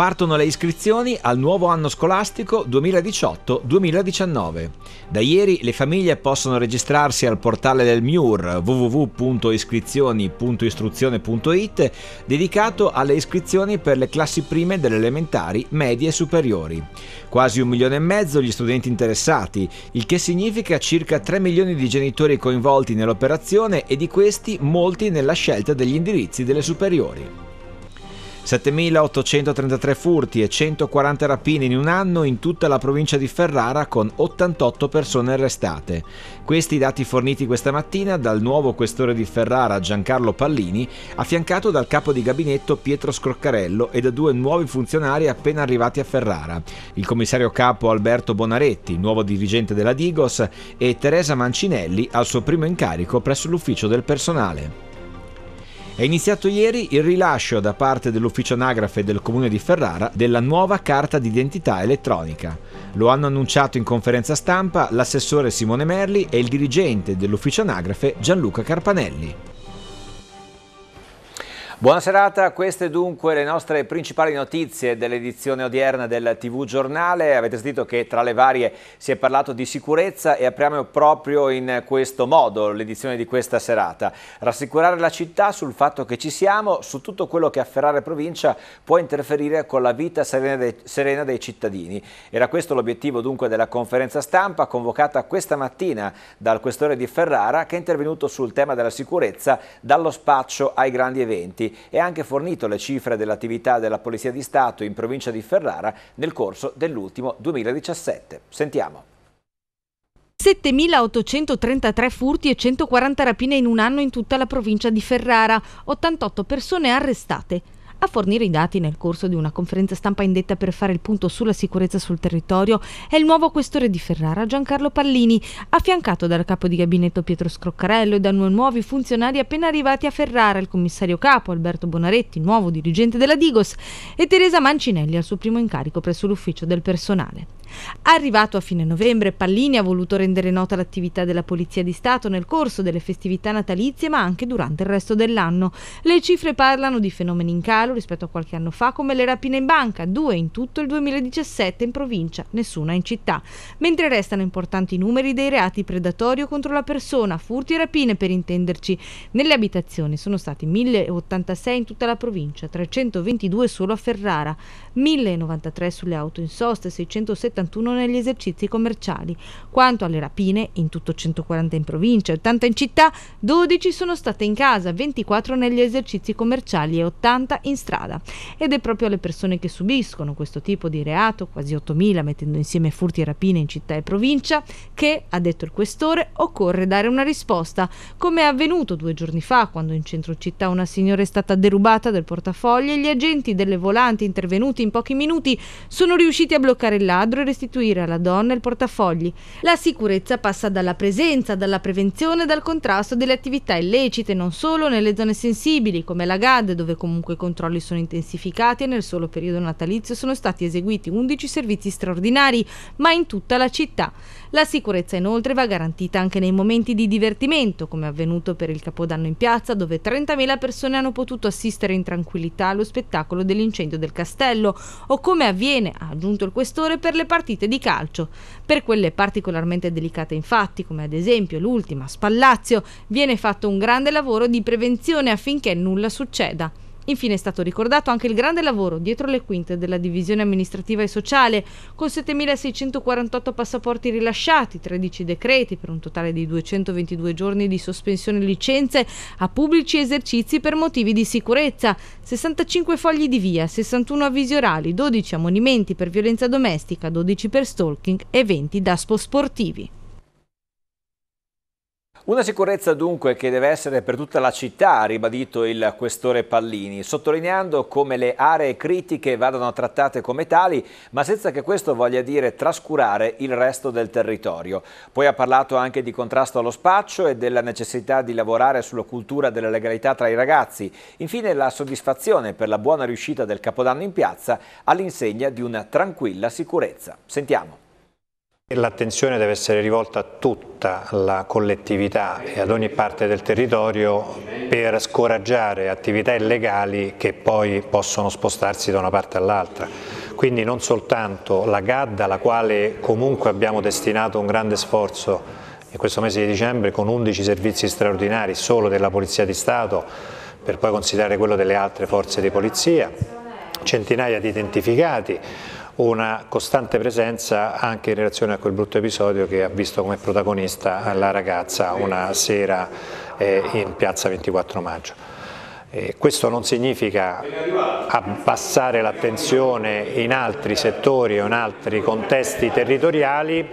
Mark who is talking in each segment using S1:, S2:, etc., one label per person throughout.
S1: Partono le iscrizioni al nuovo anno scolastico 2018-2019. Da ieri le famiglie possono registrarsi al portale del MIUR www.iscrizioni.istruzione.it dedicato alle iscrizioni per le classi prime delle elementari, medie e superiori. Quasi un milione e mezzo gli studenti interessati, il che significa circa 3 milioni di genitori coinvolti nell'operazione e di questi molti nella scelta degli indirizzi delle superiori. 7.833 furti e 140 rapine in un anno in tutta la provincia di Ferrara con 88 persone arrestate. Questi dati forniti questa mattina dal nuovo questore di Ferrara Giancarlo Pallini, affiancato dal capo di gabinetto Pietro Scroccarello e da due nuovi funzionari appena arrivati a Ferrara, il commissario capo Alberto Bonaretti, nuovo dirigente della Digos, e Teresa Mancinelli al suo primo incarico presso l'ufficio del personale. È iniziato ieri il rilascio da parte dell'ufficio anagrafe del comune di Ferrara della nuova carta d'identità elettronica. Lo hanno annunciato in conferenza stampa l'assessore Simone Merli e il dirigente dell'ufficio anagrafe Gianluca Carpanelli. Buona serata, queste dunque le nostre principali notizie dell'edizione odierna del TV Giornale. Avete sentito che tra le varie si è parlato di sicurezza e apriamo proprio in questo modo l'edizione di questa serata. Rassicurare la città sul fatto che ci siamo, su tutto quello che a Ferrara provincia può interferire con la vita serena dei, serena dei cittadini. Era questo l'obiettivo dunque della conferenza stampa convocata questa mattina dal questore di Ferrara che è intervenuto sul tema della sicurezza dallo spaccio ai grandi eventi e è anche fornito le cifre dell'attività della Polizia di Stato in provincia di Ferrara nel corso dell'ultimo 2017. Sentiamo.
S2: 7.833 furti e 140 rapine in un anno in tutta la provincia di Ferrara, 88 persone arrestate. A fornire i dati nel corso di una conferenza stampa indetta per fare il punto sulla sicurezza sul territorio è il nuovo questore di Ferrara Giancarlo Pallini, affiancato dal capo di gabinetto Pietro Scroccarello e da nuovi funzionari appena arrivati a Ferrara, il commissario capo Alberto Bonaretti, nuovo dirigente della Digos, e Teresa Mancinelli al suo primo incarico presso l'ufficio del personale. Arrivato a fine novembre, Pallini ha voluto rendere nota l'attività della Polizia di Stato nel corso delle festività natalizie ma anche durante il resto dell'anno. Le cifre parlano di fenomeni in calo calo rispetto a qualche anno fa, come le rapine in banca, due in tutto il 2017 in provincia, nessuna in città, mentre restano importanti numeri dei reati predatorio contro la persona, furti e rapine per intenderci. Nelle abitazioni sono stati 1086 in tutta la provincia, 322 solo a Ferrara, 1093 sulle auto in sosta e 671 negli esercizi commerciali. Quanto alle rapine, in tutto 140 in provincia, 80 in città, 12 sono state in casa, 24 negli esercizi commerciali e 80 in strada ed è proprio alle persone che subiscono questo tipo di reato, quasi 8.000 mettendo insieme furti e rapine in città e provincia, che, ha detto il questore, occorre dare una risposta, come è avvenuto due giorni fa quando in centro città una signora è stata derubata del portafoglio e gli agenti delle volanti intervenuti in pochi minuti sono riusciti a bloccare il ladro e restituire alla donna il portafogli. La sicurezza passa dalla presenza, dalla prevenzione e dal contrasto delle attività illecite non solo nelle zone sensibili come la GAD dove comunque controlla controlli sono intensificati e nel solo periodo natalizio sono stati eseguiti 11 servizi straordinari, ma in tutta la città. La sicurezza inoltre va garantita anche nei momenti di divertimento, come è avvenuto per il Capodanno in piazza, dove 30.000 persone hanno potuto assistere in tranquillità allo spettacolo dell'incendio del castello, o come avviene, ha aggiunto il questore, per le partite di calcio. Per quelle particolarmente delicate infatti, come ad esempio l'ultima a Spallazio, viene fatto un grande lavoro di prevenzione affinché nulla succeda. Infine è stato ricordato anche il grande lavoro dietro le quinte della divisione amministrativa e sociale, con 7.648 passaporti rilasciati, 13 decreti per un totale di 222 giorni di sospensione licenze a pubblici esercizi per motivi di sicurezza, 65 fogli di via, 61 avvisi orali, 12 ammonimenti per violenza domestica, 12 per stalking e 20 daspo sportivi.
S1: Una sicurezza dunque che deve essere per tutta la città, ha ribadito il questore Pallini, sottolineando come le aree critiche vadano trattate come tali, ma senza che questo voglia dire trascurare il resto del territorio. Poi ha parlato anche di contrasto allo spaccio e della necessità di lavorare sulla cultura della legalità tra i ragazzi. Infine la soddisfazione per la buona riuscita del Capodanno in piazza all'insegna di una tranquilla sicurezza.
S3: Sentiamo. L'attenzione deve essere rivolta a tutta la collettività e ad ogni parte del territorio per scoraggiare attività illegali che poi possono spostarsi da una parte all'altra. Quindi non soltanto la GAD, alla quale comunque abbiamo destinato un grande sforzo in questo mese di dicembre con 11 servizi straordinari solo della Polizia di Stato, per poi considerare quello delle altre forze di polizia, centinaia di identificati, una costante presenza anche in relazione a quel brutto episodio che ha visto come protagonista la ragazza una sera eh, in piazza 24 maggio. Eh, questo non significa abbassare l'attenzione in altri settori o in altri contesti territoriali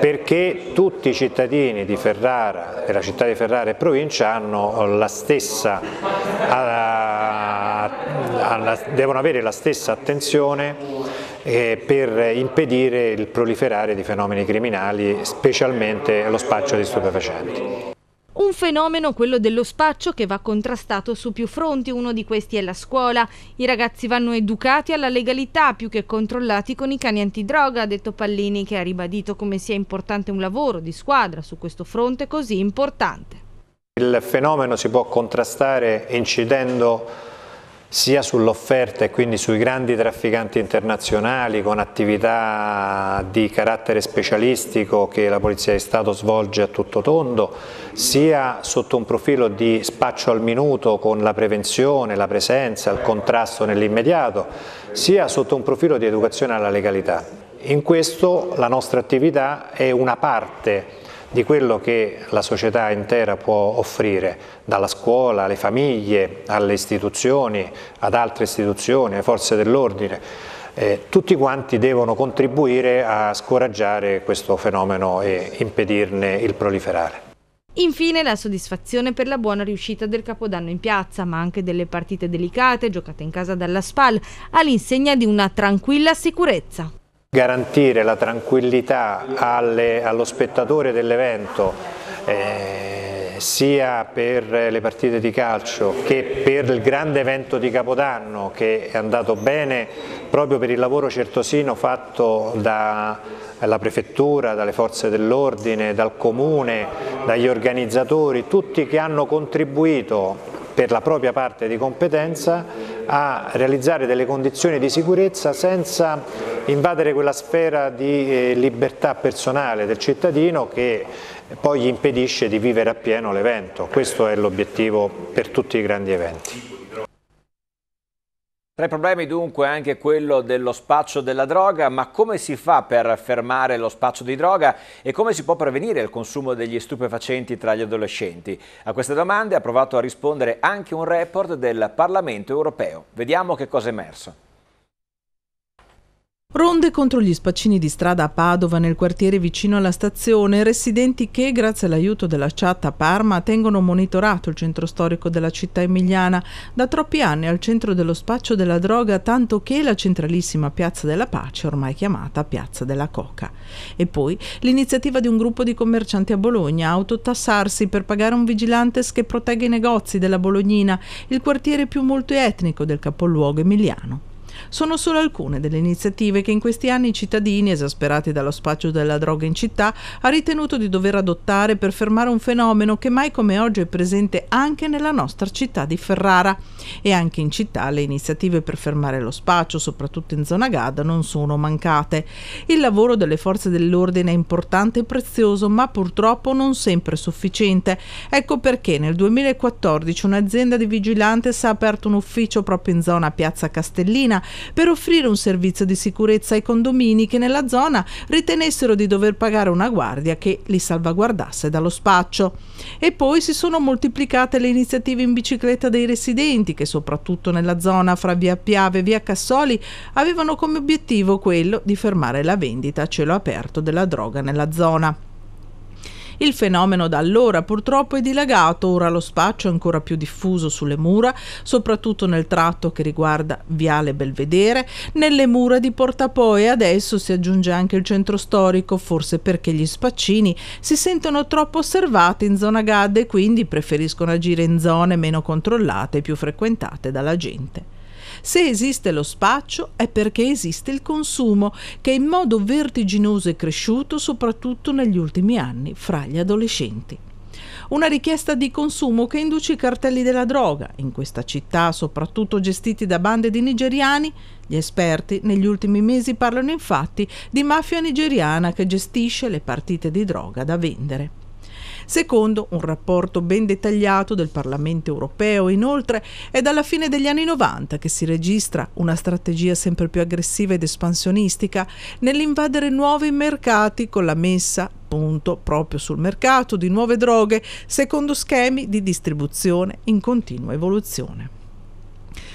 S3: perché tutti i cittadini di Ferrara, della città di Ferrara e provincia hanno la stessa alla, alla, devono avere la stessa attenzione eh, per impedire il proliferare di fenomeni criminali, specialmente lo spaccio di stupefacenti.
S2: Un fenomeno, quello dello spaccio, che va contrastato su più fronti, uno di questi è la scuola. I ragazzi vanno educati alla legalità più che controllati con i cani antidroga, ha detto Pallini, che ha ribadito come sia importante un lavoro di squadra su questo fronte così importante.
S3: Il fenomeno si può contrastare incidendo sia sull'offerta e quindi sui grandi trafficanti internazionali con attività di carattere specialistico che la Polizia di Stato svolge a tutto tondo, sia sotto un profilo di spaccio al minuto con la prevenzione, la presenza, il contrasto nell'immediato, sia sotto un profilo di educazione alla legalità. In questo la nostra attività è una parte di quello che la società intera può offrire, dalla scuola alle famiglie, alle istituzioni, ad altre istituzioni, alle forze dell'ordine. Eh, tutti quanti devono contribuire a scoraggiare questo fenomeno e impedirne il proliferare.
S2: Infine la soddisfazione per la buona riuscita del Capodanno in piazza, ma anche delle partite delicate giocate in casa dalla SPAL, all'insegna di una tranquilla sicurezza
S3: garantire la tranquillità alle, allo spettatore dell'evento eh, sia per le partite di calcio che per il grande evento di Capodanno che è andato bene proprio per il lavoro certosino fatto dalla prefettura, dalle forze dell'ordine, dal comune, dagli organizzatori, tutti che hanno contribuito per la propria parte di competenza a realizzare delle condizioni di sicurezza senza invadere quella sfera di eh, libertà personale del cittadino che poi gli impedisce di vivere appieno l'evento. Questo è l'obiettivo per tutti i grandi eventi.
S1: Tra i problemi dunque anche quello dello spaccio della droga, ma come si fa per fermare lo spaccio di droga e come si può prevenire il consumo degli stupefacenti tra gli adolescenti? A queste domande ha provato a rispondere anche un report del Parlamento europeo. Vediamo che cosa è emerso.
S4: Ronde contro gli spaccini di strada a Padova nel quartiere vicino alla stazione, residenti che, grazie all'aiuto della chat a Parma, tengono monitorato il centro storico della città emiliana, da troppi anni al centro dello spaccio della droga, tanto che la centralissima Piazza della Pace, ormai chiamata Piazza della Coca. E poi l'iniziativa di un gruppo di commercianti a Bologna a autotassarsi per pagare un vigilantes che protegga i negozi della Bolognina, il quartiere più multietnico del capoluogo emiliano sono solo alcune delle iniziative che in questi anni i cittadini, esasperati dallo spaccio della droga in città, ha ritenuto di dover adottare per fermare un fenomeno che mai come oggi è presente anche nella nostra città di Ferrara. E anche in città le iniziative per fermare lo spaccio, soprattutto in zona Gada, non sono mancate. Il lavoro delle forze dell'ordine è importante e prezioso, ma purtroppo non sempre sufficiente. Ecco perché nel 2014 un'azienda di vigilantes ha aperto un ufficio proprio in zona Piazza Castellina per offrire un servizio di sicurezza ai condomini che nella zona ritenessero di dover pagare una guardia che li salvaguardasse dallo spaccio. E poi si sono moltiplicate le iniziative in bicicletta dei residenti che soprattutto nella zona fra via Piave e via Cassoli avevano come obiettivo quello di fermare la vendita a cielo aperto della droga nella zona. Il fenomeno da allora purtroppo è dilagato, ora lo spaccio è ancora più diffuso sulle mura, soprattutto nel tratto che riguarda Viale Belvedere, nelle mura di Portapo e adesso si aggiunge anche il centro storico, forse perché gli spaccini si sentono troppo osservati in zona GAD e quindi preferiscono agire in zone meno controllate e più frequentate dalla gente. Se esiste lo spaccio è perché esiste il consumo, che in modo vertiginoso è cresciuto soprattutto negli ultimi anni fra gli adolescenti una richiesta di consumo che induce i cartelli della droga, in questa città soprattutto gestiti da bande di nigeriani. Gli esperti negli ultimi mesi parlano infatti di mafia nigeriana che gestisce le partite di droga da vendere. Secondo un rapporto ben dettagliato del Parlamento europeo, inoltre, è dalla fine degli anni 90 che si registra una strategia sempre più aggressiva ed espansionistica nell'invadere nuovi mercati con la messa appunto proprio sul mercato di nuove droghe secondo schemi di distribuzione in continua evoluzione.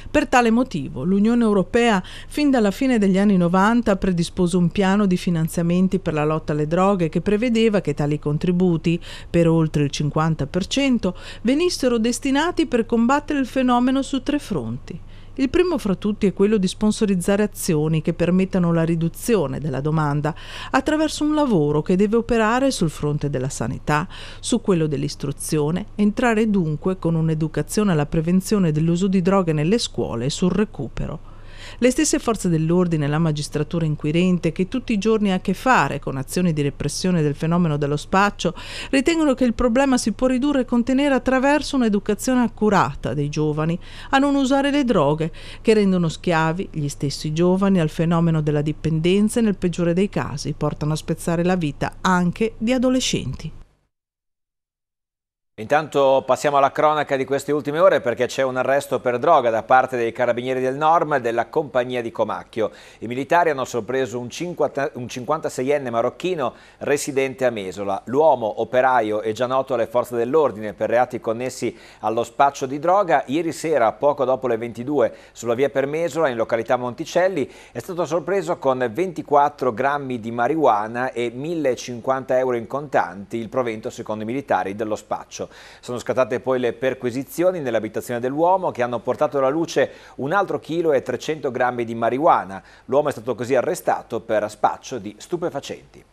S4: Per tale motivo l'Unione Europea fin dalla fine degli anni 90 ha predisposto un piano di finanziamenti per la lotta alle droghe che prevedeva che tali contributi, per oltre il 50%, venissero destinati per combattere il fenomeno su tre fronti il primo fra tutti è quello di sponsorizzare azioni che permettano la riduzione della domanda attraverso un lavoro che deve operare sul fronte della sanità, su quello dell'istruzione, entrare dunque con un'educazione alla prevenzione dell'uso di droghe nelle scuole e sul recupero. Le stesse forze dell'ordine e la magistratura inquirente, che tutti i giorni ha a che fare con azioni di repressione del fenomeno dello spaccio, ritengono che il problema si può ridurre e contenere attraverso un'educazione accurata dei giovani a non usare le droghe, che rendono schiavi gli stessi giovani al fenomeno della dipendenza e nel peggiore dei casi portano a spezzare la vita anche di adolescenti.
S1: Intanto passiamo alla cronaca di queste ultime ore perché c'è un arresto per droga da parte dei carabinieri del Norm e della compagnia di Comacchio. I militari hanno sorpreso un, un 56enne marocchino residente a Mesola. L'uomo, operaio e già noto alle forze dell'ordine per reati connessi allo spaccio di droga, ieri sera, poco dopo le 22, sulla via per Mesola, in località Monticelli, è stato sorpreso con 24 grammi di marijuana e 1050 euro in contanti, il provento secondo i militari dello spaccio. Sono scattate poi le perquisizioni nell'abitazione dell'uomo che hanno portato alla luce un altro chilo e 300 grammi di marijuana. L'uomo è stato così arrestato per spaccio di stupefacenti.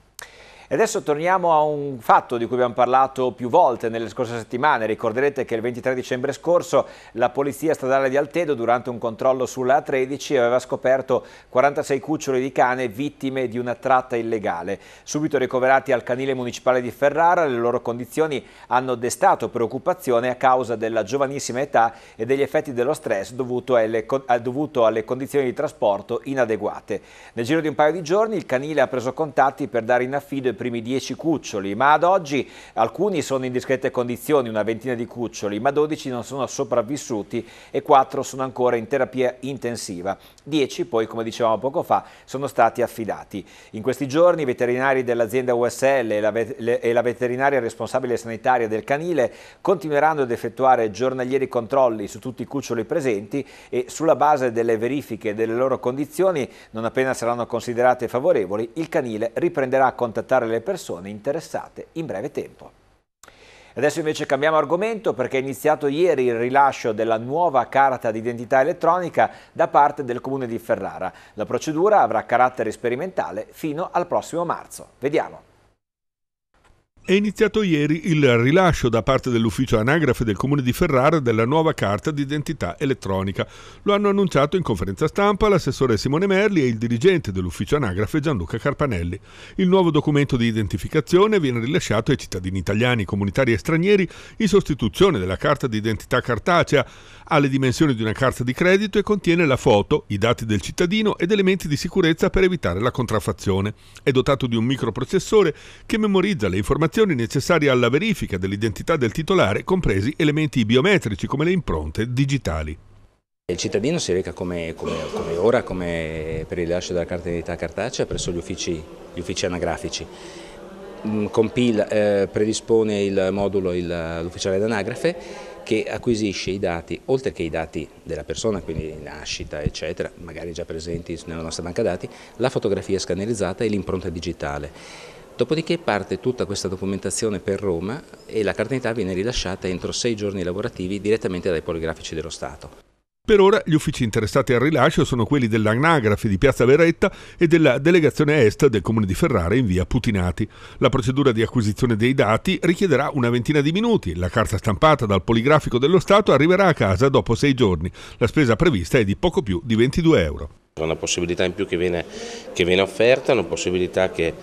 S1: E adesso torniamo a un fatto di cui abbiamo parlato più volte nelle scorse settimane. Ricorderete che il 23 dicembre scorso la polizia stradale di Altedo durante un controllo sulla A13 aveva scoperto 46 cuccioli di cane vittime di una tratta illegale. Subito ricoverati al canile municipale di Ferrara, le loro condizioni hanno destato preoccupazione a causa della giovanissima età e degli effetti dello stress dovuto alle, eh, dovuto alle condizioni di trasporto inadeguate. Nel giro di un paio di giorni il canile ha preso contatti per dare in affido i primi 10 cuccioli, ma ad oggi alcuni sono in discrete condizioni, una ventina di cuccioli, ma 12 non sono sopravvissuti e 4 sono ancora in terapia intensiva. 10 poi, come dicevamo poco fa, sono stati affidati. In questi giorni i veterinari dell'azienda USL e la, vet e la veterinaria responsabile sanitaria del canile continueranno ad effettuare giornalieri controlli su tutti i cuccioli presenti e sulla base delle verifiche delle loro condizioni, non appena saranno considerate favorevoli, il canile riprenderà a contattare individuare le persone interessate in breve tempo. Adesso invece cambiamo argomento perché è iniziato ieri il rilascio della nuova carta d'identità elettronica da parte del Comune di Ferrara. La procedura avrà carattere sperimentale fino al prossimo marzo. Vediamo.
S5: È iniziato ieri il rilascio da parte dell'ufficio anagrafe del comune di Ferrara della nuova carta d'identità elettronica. Lo hanno annunciato in conferenza stampa l'assessore Simone Merli e il dirigente dell'ufficio anagrafe Gianluca Carpanelli. Il nuovo documento di identificazione viene rilasciato ai cittadini italiani, comunitari e stranieri in sostituzione della carta d'identità cartacea. Ha le dimensioni di una carta di credito e contiene la foto, i dati del cittadino ed elementi di sicurezza per evitare la contraffazione. È dotato di un microprocessore che memorizza le informazioni informazioni necessarie alla verifica dell'identità del titolare, compresi elementi biometrici come le impronte digitali. Il cittadino si reca come, come, come, ora, come per il rilascio della carta d'identità cartacea, presso gli uffici, gli
S1: uffici anagrafici. Mm, compila, eh, predispone il modulo l'ufficiale d'anagrafe che acquisisce i dati, oltre che i dati della persona, quindi nascita eccetera, magari già presenti nella nostra banca dati, la fotografia scannerizzata e l'impronta digitale. Dopodiché parte tutta questa documentazione per Roma e la carta d'identità viene rilasciata entro sei giorni lavorativi direttamente dai poligrafici dello Stato.
S5: Per ora gli uffici interessati al rilascio sono quelli dell'anagrafe di Piazza Veretta e della delegazione est del comune di Ferrara in via Putinati. La procedura di acquisizione dei dati richiederà una ventina di minuti. La carta stampata dal poligrafico dello Stato arriverà a casa dopo sei giorni. La spesa prevista è di poco più di 22 euro.
S6: Una possibilità in più che viene, che viene offerta, una possibilità che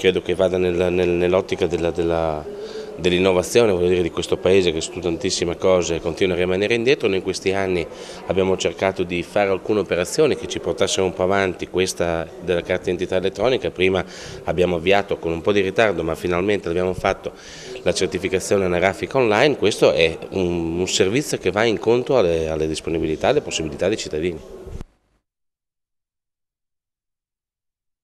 S6: credo che vada nel, nel, nell'ottica dell'innovazione voglio dire, di questo paese che su tantissime cose continua a rimanere indietro. Noi in questi anni abbiamo cercato di fare alcune operazioni che ci portassero un po' avanti, questa della carta d'identità elettronica, prima abbiamo avviato con un po' di ritardo ma finalmente abbiamo fatto la certificazione anagrafica online, questo è un, un servizio che va incontro alle, alle disponibilità e alle possibilità dei cittadini.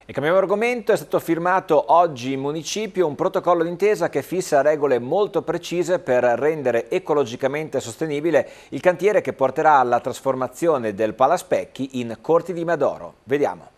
S1: E cambiamo argomento, è stato firmato oggi in municipio un protocollo d'intesa che fissa regole molto precise per rendere ecologicamente sostenibile il cantiere che porterà alla trasformazione del Palaspecchi in Corti di Madoro. Vediamo.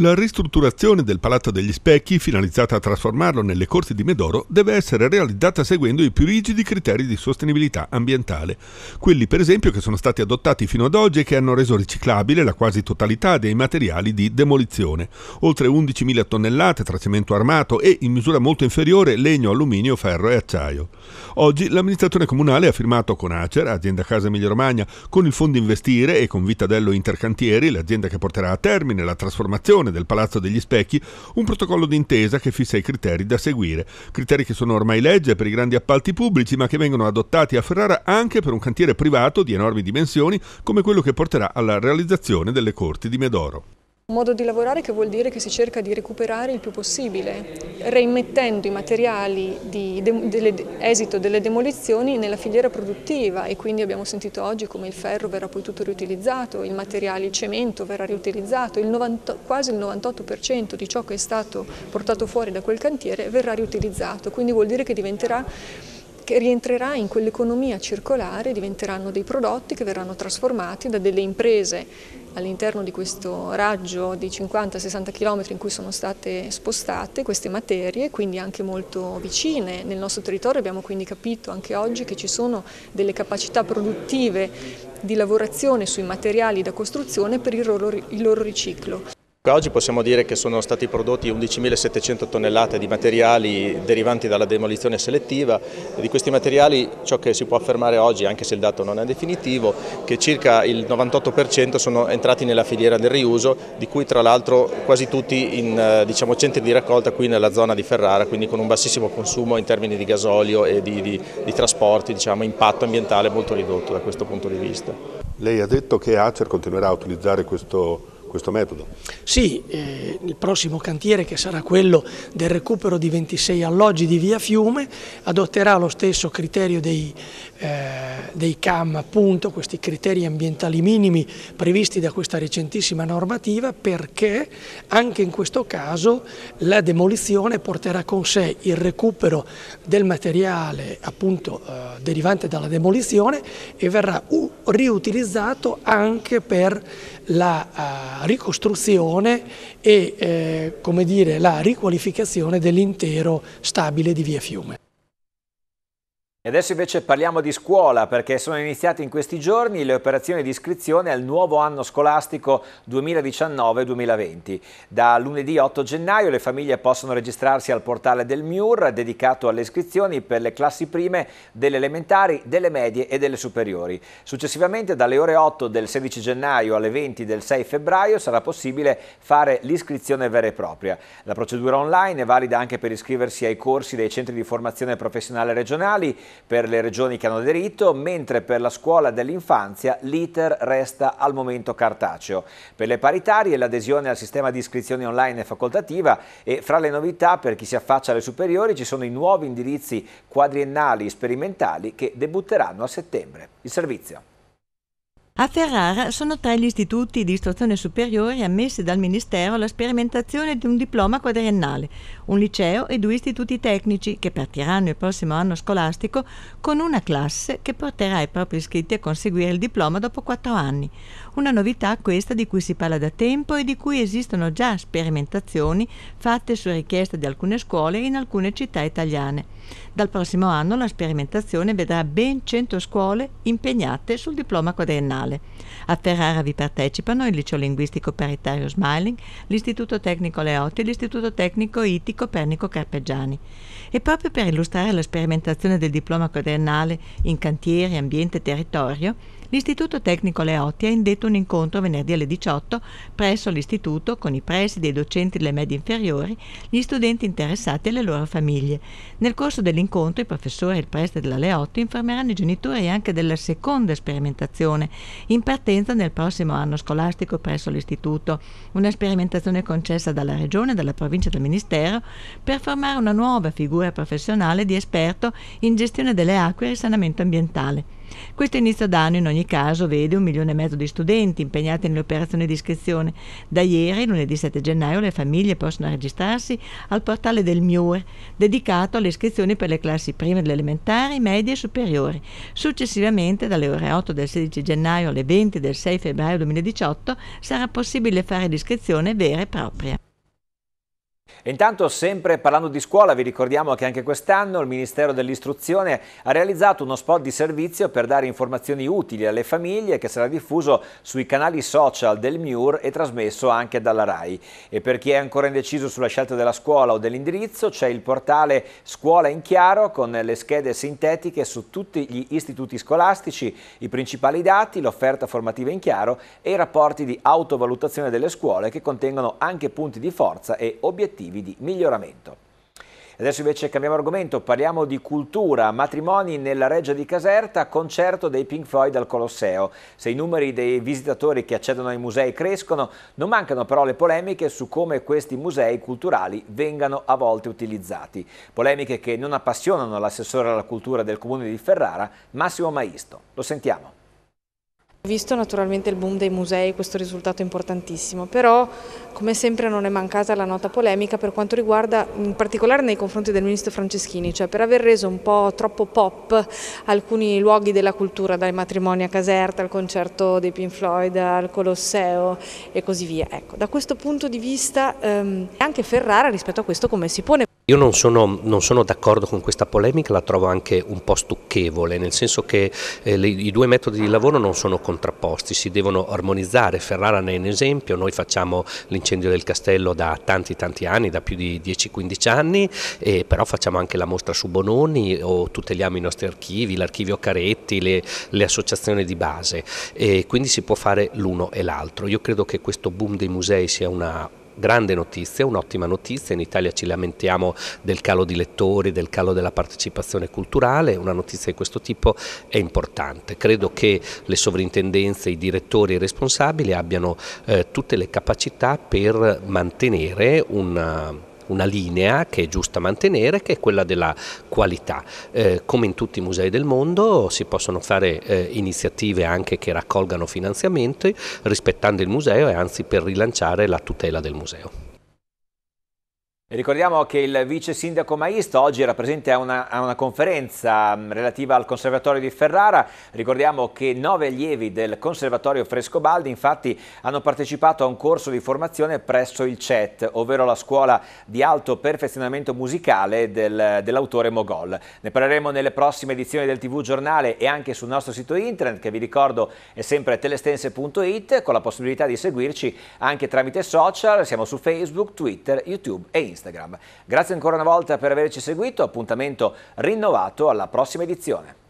S5: La ristrutturazione del Palazzo degli Specchi, finalizzata a trasformarlo nelle corsi di Medoro, deve essere realizzata seguendo i più rigidi criteri di sostenibilità ambientale. Quelli, per esempio, che sono stati adottati fino ad oggi e che hanno reso riciclabile la quasi totalità dei materiali di demolizione. Oltre 11.000 tonnellate tra cemento armato e, in misura molto inferiore, legno, alluminio, ferro e acciaio. Oggi l'amministrazione comunale ha firmato con Acer, azienda Casa Emilia Romagna, con il Fondo Investire e con Vitadello Intercantieri, l'azienda che porterà a termine la trasformazione del Palazzo degli Specchi, un protocollo d'intesa che fissa i criteri da seguire. Criteri che sono ormai legge per i grandi appalti pubblici, ma che vengono adottati a Ferrara anche per un cantiere privato di enormi dimensioni come quello che porterà alla realizzazione delle corti di Medoro.
S2: Un modo di lavorare che vuol dire che si cerca di recuperare il più possibile, reimmettendo i materiali di, de, delle, esito delle demolizioni nella filiera produttiva e quindi abbiamo sentito oggi come il ferro verrà poi tutto riutilizzato, il materiale, il cemento verrà riutilizzato, il 90, quasi il 98% di ciò che è stato portato fuori da quel cantiere verrà riutilizzato, quindi vuol dire che diventerà che rientrerà in quell'economia circolare, diventeranno dei prodotti che verranno trasformati da delle imprese all'interno di questo raggio di 50-60 km in cui sono state spostate queste materie, quindi anche molto vicine nel nostro territorio, abbiamo quindi capito anche oggi che ci sono delle capacità produttive di lavorazione sui materiali da costruzione per il loro, il loro riciclo.
S6: Oggi possiamo dire che sono stati prodotti 11.700 tonnellate di materiali derivanti dalla demolizione selettiva. Di questi materiali ciò che si può affermare oggi, anche se il dato non è definitivo, che circa il 98% sono entrati nella filiera del riuso, di cui tra l'altro quasi tutti in eh, diciamo, centri di raccolta qui nella zona di Ferrara, quindi con un bassissimo consumo in termini di gasolio e di, di, di trasporti, diciamo, impatto ambientale molto ridotto da questo punto di vista.
S5: Lei ha detto che Acer continuerà a utilizzare questo questo metodo? Sì, eh, il
S6: prossimo cantiere
S1: che sarà quello del recupero di 26 alloggi di via Fiume adotterà lo stesso
S6: criterio dei, eh, dei CAM, appunto, questi criteri ambientali minimi previsti da questa recentissima normativa perché anche in questo caso
S1: la demolizione porterà con sé il recupero del materiale appunto eh, derivante dalla demolizione e verrà riutilizzato anche per la eh, ricostruzione e eh, dire, la riqualificazione dell'intero stabile di via Fiume adesso invece parliamo di scuola perché sono iniziate in questi giorni le operazioni di iscrizione al nuovo anno scolastico 2019-2020. Da lunedì 8 gennaio le famiglie possono registrarsi al portale del MIUR dedicato alle iscrizioni per le classi prime delle elementari, delle medie e delle superiori. Successivamente dalle ore 8 del 16 gennaio alle 20 del 6 febbraio sarà possibile fare l'iscrizione vera e propria. La procedura online è valida anche per iscriversi ai corsi dei centri di formazione professionale regionali per le regioni che hanno aderito, mentre per la scuola dell'infanzia l'iter resta al momento cartaceo. Per le paritarie l'adesione al sistema di iscrizione online è facoltativa e fra le novità per chi si affaccia alle superiori ci sono i nuovi indirizzi quadriennali sperimentali che debutteranno a settembre. Il servizio.
S7: A Ferrara sono tre gli istituti di istruzione superiore ammessi dal Ministero alla sperimentazione di un diploma quadriennale, un liceo e due istituti tecnici che partiranno il prossimo anno scolastico con una classe che porterà i propri iscritti a conseguire il diploma dopo quattro anni. Una novità questa di cui si parla da tempo e di cui esistono già sperimentazioni fatte su richiesta di alcune scuole in alcune città italiane. Dal prossimo anno la sperimentazione vedrà ben 100 scuole impegnate sul diploma quadriennale. A Ferrara vi partecipano il liceo linguistico paritario Smiling, l'istituto tecnico Leotti e l'istituto tecnico Iti Copernico Carpeggiani. E proprio per illustrare la sperimentazione del diploma quadriennale in cantieri, ambiente e territorio, l'Istituto Tecnico Leotti ha indetto un incontro venerdì alle 18 presso l'Istituto con i presidi e i docenti delle medie inferiori, gli studenti interessati e le loro famiglie. Nel corso dell'incontro i professori e il preside della Leotti informeranno i genitori anche della seconda sperimentazione in partenza nel prossimo anno scolastico presso l'Istituto, una sperimentazione concessa dalla Regione, dalla Provincia e dal Ministero per formare una nuova figura professionale di esperto in gestione delle acque e risanamento ambientale. Questo inizio d'anno in ogni caso vede un milione e mezzo di studenti impegnati nelle operazioni di iscrizione. Da ieri, lunedì 7 gennaio, le famiglie possono registrarsi al portale del MIUR, dedicato alle iscrizioni per le classi prime delle elementari, medie e superiori. Successivamente, dalle ore 8 del 16 gennaio alle 20 del 6 febbraio 2018, sarà possibile fare l'iscrizione vera e propria
S1: intanto, sempre parlando di scuola, vi ricordiamo che anche quest'anno il Ministero dell'Istruzione ha realizzato uno spot di servizio per dare informazioni utili alle famiglie che sarà diffuso sui canali social del MIUR e trasmesso anche dalla RAI. E per chi è ancora indeciso sulla scelta della scuola o dell'indirizzo, c'è il portale Scuola in Chiaro con le schede sintetiche su tutti gli istituti scolastici, i principali dati, l'offerta formativa in chiaro e i rapporti di autovalutazione delle scuole che contengono anche punti di forza e obiettivi obiettivi di miglioramento. Adesso invece cambiamo argomento, parliamo di cultura, matrimoni nella Reggia di Caserta, concerto dei Pink Floyd al Colosseo. Se i numeri dei visitatori che accedono ai musei crescono, non mancano però le polemiche su come questi musei culturali vengano a volte utilizzati. Polemiche che non appassionano l'assessore alla cultura del comune di Ferrara, Massimo Maisto. Lo sentiamo.
S2: Visto naturalmente il boom dei musei, questo risultato è importantissimo, però come sempre non è mancata la nota polemica per quanto riguarda, in particolare nei confronti del ministro Franceschini, cioè per aver reso un po' troppo pop alcuni luoghi della cultura, dai matrimoni a Caserta, al concerto dei Pink Floyd, al Colosseo e così via. Ecco, da questo punto di vista ehm, anche Ferrara rispetto a questo come si pone?
S6: Io non sono, non sono d'accordo con questa polemica, la trovo anche un po' stucchevole, nel senso che eh, le, i due metodi di lavoro non sono contrapposti, si devono armonizzare. Ferrara ne è un esempio, noi facciamo l'incendio del castello da tanti tanti anni, da più di 10-15 anni, eh, però facciamo anche la mostra su Bononi o tuteliamo i nostri archivi, l'archivio Caretti, le, le associazioni di base. Eh, quindi si può fare l'uno e l'altro. Io credo che questo boom dei musei sia una grande notizia, un'ottima notizia, in Italia ci lamentiamo del calo di lettori, del calo della partecipazione culturale, una notizia di questo tipo è importante. Credo che le sovrintendenze, i direttori e i responsabili abbiano eh, tutte le capacità per mantenere un una linea che è giusta mantenere, che è quella della qualità. Eh, come in tutti i musei del mondo si possono fare eh, iniziative anche che raccolgano finanziamenti rispettando il museo e anzi per rilanciare la tutela del museo.
S1: Ricordiamo che il vice sindaco Maisto oggi era presente a una, a una, conferenza mm, relativa al Conservatorio di Ferrara. Ricordiamo che nove allievi del Conservatorio Frescobaldi infatti hanno partecipato a un corso di formazione presso il CET, ovvero la scuola di alto perfezionamento musicale del, dell'autore Mogol. Ne parleremo nelle prossime edizioni del TV Giornale e anche sul nostro sito internet che vi ricordo è sempre telestense.it con la possibilità di seguirci anche tramite social. Siamo su Facebook, Twitter, YouTube e Instagram. Instagram. Grazie ancora una volta per averci seguito, appuntamento rinnovato alla prossima edizione.